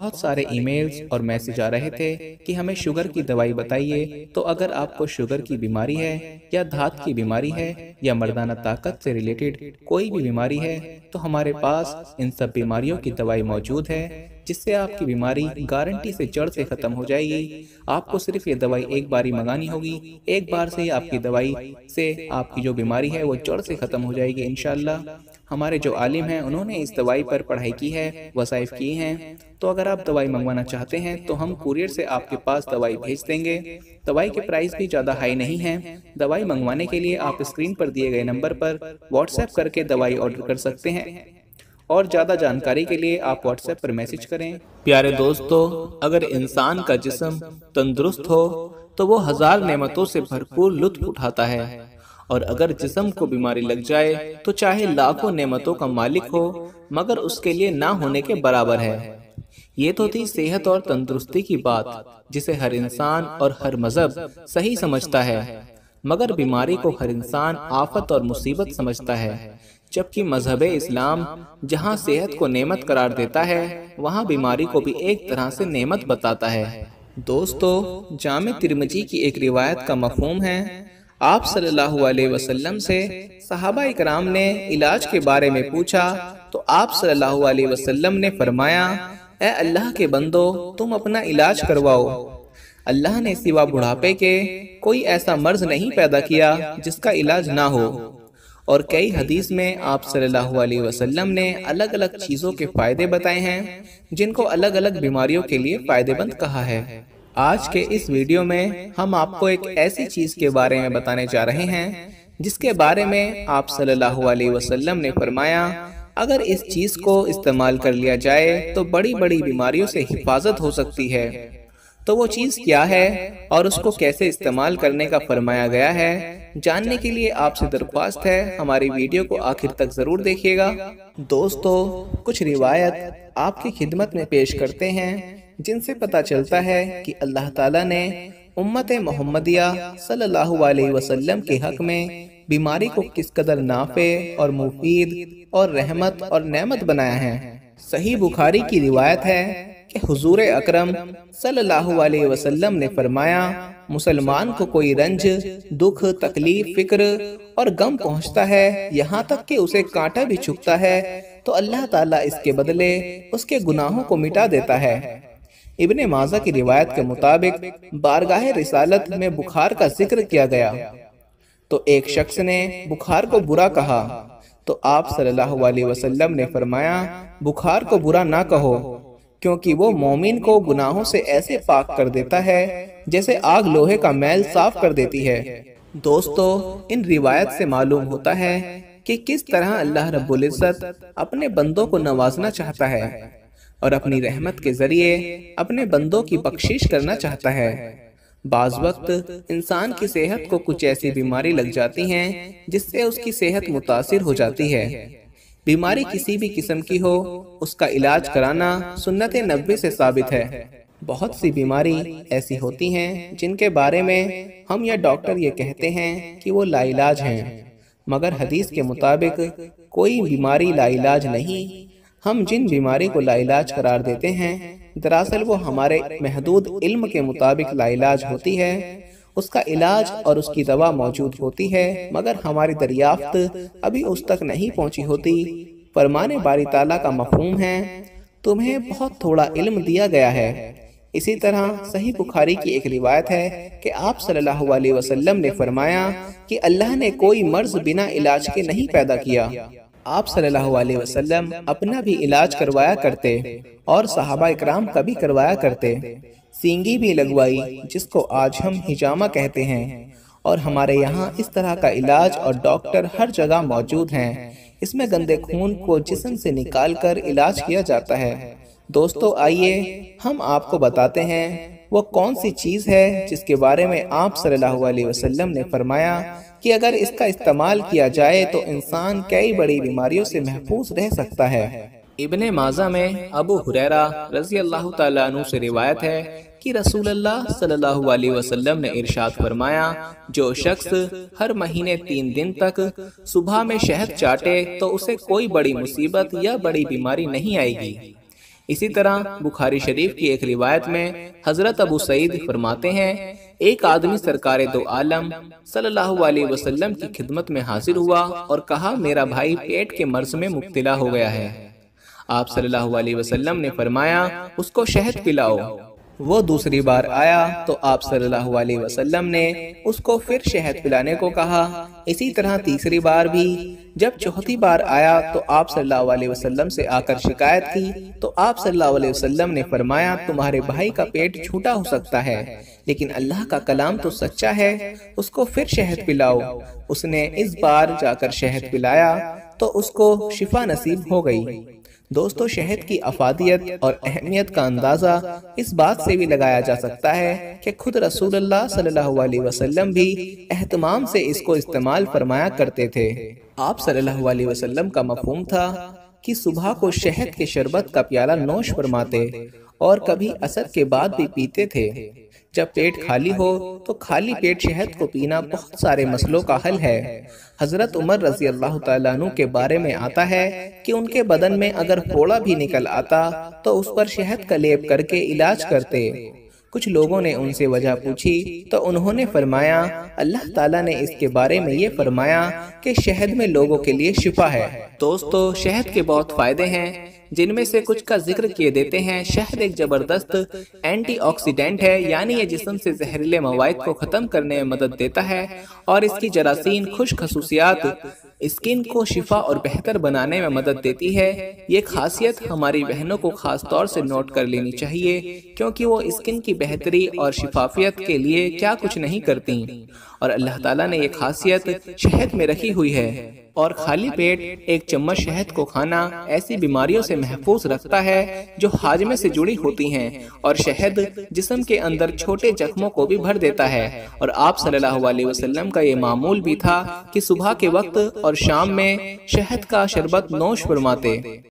बहुत सारे ईमेल्स और मैसेज आ रहे थे कि हमें शुगर की दवाई बताइए तो अगर आपको शुगर की बीमारी है या धात की बीमारी है या मर्दाना ताकत से रिलेटेड कोई भी बीमारी है तो हमारे पास इन सब बीमारियों की दवाई मौजूद है जिससे आपकी बीमारी गारंटी से जड़ से खत्म हो जाएगी आपको सिर्फ ये दवाई एक बार ही मंगानी होगी एक बार से आपकी दवाई से आपकी जो बीमारी है वो जड़ से खत्म हो जाएगी इन हमारे जो आलिम हैं उन्होंने इस दवाई पर पढ़ाई की है वसाइफ किए हैं तो अगर आप दवाई मंगवाना चाहते हैं तो हम कुरियर से आपके पास दवाई भेज देंगे दवाई के प्राइस भी ज़्यादा हाई नहीं है दवाई मंगवाने के लिए आप स्क्रीन पर दिए गए नंबर पर व्हाट्सएप करके दवाई ऑर्डर कर सकते हैं और ज़्यादा जानकारी के लिए आप व्हाट्सएप पर मैसेज करें प्यारे दोस्तों अगर इंसान का जिसम तंदुरुस्त हो तो वो हज़ार नेमतों से भरपूर लुत्फ उठाता है और अगर जिसम को बीमारी लग जाए तो चाहे लाखों नेमतों का मालिक हो मगर उसके लिए ना होने के बराबर है ये तो थी सेहत और तंदुरुस्ती की बात जिसे हर इंसान और हर मजहब सही समझता है मगर बीमारी को हर इंसान आफत और मुसीबत समझता है जबकि मजहब इस्लाम जहाँ सेहत को नेमत करार देता है वहाँ बीमारी को भी एक तरह से नेमत बताता है दोस्तों जाम तिरमजी की एक रिवायत का मफहम है आप सल्लल्लाहु अलैहि वसल्लम से सहाबा इकराम ने इलाज के बारे में पूछा तो आप सल्लल्लाहु अलैहि वसल्लम ने फरमाया अल्लाह के बंदो तुम अपना इलाज करवाओ अल्लाह ने सिवा बुढ़ापे के कोई ऐसा मर्ज नहीं पैदा किया जिसका इलाज ना हो और कई हदीस में आप सल्लल्लाहु अलैहि वसल्लम ने अलग अलग चीज़ों के फ़ायदे बताए हैं जिनको अलग अलग बीमारियों के लिए फ़ायदेमंद कहा है आज के इस वीडियो में हम आपको एक ऐसी चीज़ के बारे में बताने जा रहे हैं जिसके बारे में आप सल्लल्लाहु अलैहि वसल्लम ने फरमाया अगर इस चीज़ को इस्तेमाल कर लिया जाए तो, तो बड़ी बड़ी बीमारियों से हिफाजत हो सकती है तो, तो वो चीज़ क्या है और उसको कैसे इस्तेमाल करने का फरमाया गया है जानने के लिए आपसे दरख्वास्त है हमारी वीडियो को आखिर तक ज़रूर देखिएगा दोस्तों कुछ रिवायत आपकी खिदमत में पेश करते हैं जिनसे पता चलता है कि अल्लाह ताला ने उम्मत मोहम्मदिया सल्लल्लाहु अलैहि वसल्लम के हक में बीमारी को किस कदर नाफे और मुफीद और रहमत और नेमत बनाया है सही बुखारी की रिवायत है कि हुजूर अकरम सल्लल्लाहु अलैहि वसल्लम ने फरमाया मुसलमान को कोई रंज दुख तकलीफ फिक्र और गम पहुंचता है यहाँ तक कि उसे कांटा भी चुकता है तो अल्लाह ताला इसके बदले उसके गुनाहों को मिटा देता है इबन माजा की रिवायत के मुताबिक बारगाह रिसालत में बुखार का जिक्र किया गया तो एक शख्स ने बुखार को बुरा कहा तो आप सल्लल्लाहु अलैहि वसल्लम ने फरमाया बुखार को बुरा ना कहो क्योंकि वो मोमिन को गुनाहों से ऐसे पाक कर देता है जैसे आग लोहे का मैल साफ कर देती है दोस्तों इन रिवायत से मालूम होता है कि किस तरह अल्लाह रब्बुल इज़्ज़त अपने बंदों को नवाजना चाहता है और अपनी रहमत के जरिए अपने बंदों की बख्शिश करना चाहता है बाज वक्त इंसान की सेहत को कुछ ऐसी बीमारी लग जाती हैं जिससे उसकी सेहत मुतासिर हो जाती है बीमारी किसी भी किस्म की हो उसका इलाज कराना सुन्नत नब्बे से साबित है बहुत सी बीमारी ऐसी होती हैं जिनके बारे में हम या डॉक्टर ये कहते हैं कि वो लाइलाज हैं मगर हदीस के मुताबिक कोई बीमारी लाइलाज नहीं हम जिन बीमारी को लाइलाज करार देते हैं दरअसल वो हमारे महदूद इल्म के मुताबिक लाइलाज होती है उसका इलाज और उसकी दवा मौजूद होती है मगर हमारी दरियाफ्त अभी उस तक नहीं पहुंची होती फरमाने बारी ताला का मफहूम है तुम्हें बहुत थोड़ा इल्म दिया गया है इसी तरह सही बुखारी की एक रिवायत है कि आप सल्लल्लाहु अलैहि वसल्लम ने फरमाया कि अल्लाह ने कोई मर्ज बिना इलाज के नहीं पैदा किया आप सल्लल्लाहु अलैहि वसल्लम अपना भी इलाज करवाया करते और सहाबा इकराम का भी करवाया करते सींगी भी लगवाई जिसको आज हम हिजामा कहते हैं और हमारे यहाँ इस तरह का इलाज और डॉक्टर हर जगह मौजूद हैं इसमें गंदे खून को जिसम से निकालकर इलाज किया जाता है दोस्तों आइए हम आपको बताते हैं वो कौन सी चीज है जिसके बारे में आप सल्लल्लाहु अलैहि वसल्लम ने फरमाया कि अगर इसका इस्तेमाल किया जाए तो इंसान कई बड़ी बीमारियों से महफूज रह सकता है इबन माजा में अबू हुरैरा रजी अल्लाह तु से रिवायत है कि रसूल सल्लल्लाहु अलैहि वसल्लम ने इरशाद फरमाया जो शख्स हर महीने तीन दिन तक सुबह में शहद चाटे तो उसे कोई बड़ी मुसीबत या बड़ी बीमारी नहीं आएगी इसी तरह बुखारी शरीफ की एक रिवायत में हजरत अबू सईद फरमाते हैं एक आदमी सरकार दो आलम सल्लल्लाहु अलैहि वसल्लम की खिदमत में हाजिर हुआ और कहा मेरा भाई पेट के मर्ज में मुब्तला हो गया है आप सल्लल्लाहु अलैहि वसल्लम ने फरमाया उसको शहद पिलाओ वो दूसरी बार आया तो आप सल्लल्लाहु अलैहि वसल्लम ने उसको फिर शहद पिलाने को कहा इसी तरह तीसरी बार भी जब चौथी बार आया तो आप सल्लल्लाहु अलैहि वसल्लम से आकर शिकायत की तो आप सल्लल्लाहु अलैहि वसल्लम ने फरमाया तुम्हारे भाई का पेट छोटा हो सकता है लेकिन अल्लाह का कलाम तो सच्चा है उसको फिर शहद पिलाओ उसने इस बार जाकर शहद पिलाया तो उसको शिफा नसीब हो गई दोस्तों शहद की अफादियत और अहमियत का अंदाज़ा इस बात से भी लगाया जा सकता है कि खुद रसूल सल्लल्लाहु अलैहि वसल्लम भी अहतमाम से इसको इस्तेमाल फरमाया करते थे आप सल्लल्लाहु अलैहि वसल्लम का मफहम था कि सुबह को शहद के शरबत का प्याला नोश फरमाते और कभी असर के बाद भी पीते थे जब पेट खाली हो तो, तो खाली पेट शहद को पीना बहुत सारे मसलों का हल है हजरत उमर रजी अल्लाह तु के बारे में आता है कि उनके बदन में अगर फोड़ा भी निकल आता तो उस तो पर शहद का लेप करके इलाज करते कुछ लोगों ने उनसे वजह पूछी तो उन्होंने फरमाया अल्लाह ताला ने इसके बारे में ये फरमाया कि शहद में लोगों के लिए शिफा है दोस्तों शहद के बहुत फायदे हैं जिनमें से कुछ का जिक्र किए देते हैं शहद एक जबरदस्त एंटीऑक्सीडेंट है यानी ये जिसम से जहरीले मवाद को ख़त्म करने में मदद देता है और इसकी जरासीन खुश खसूसियात स्किन को शिफा और बेहतर बनाने में मदद देती है ये खासियत हमारी बहनों को खास तौर से नोट कर लेनी चाहिए क्योंकि वो स्किन की बेहतरी और शिफाफियत के लिए क्या कुछ नहीं करती और अल्लाह ताला ने ये खासियत शहद में रखी हुई है और खाली पेट एक चम्मच शहद को खाना ऐसी बीमारियों से महफूज रखता है जो हाजमे से जुड़ी होती हैं और शहद जिसम के अंदर छोटे जख्मों को भी भर देता है और आप सल्लल्लाहु अलैहि वसल्लम का ये मामूल भी था कि सुबह के वक्त और शाम में शहद का शरबत नोश फरमाते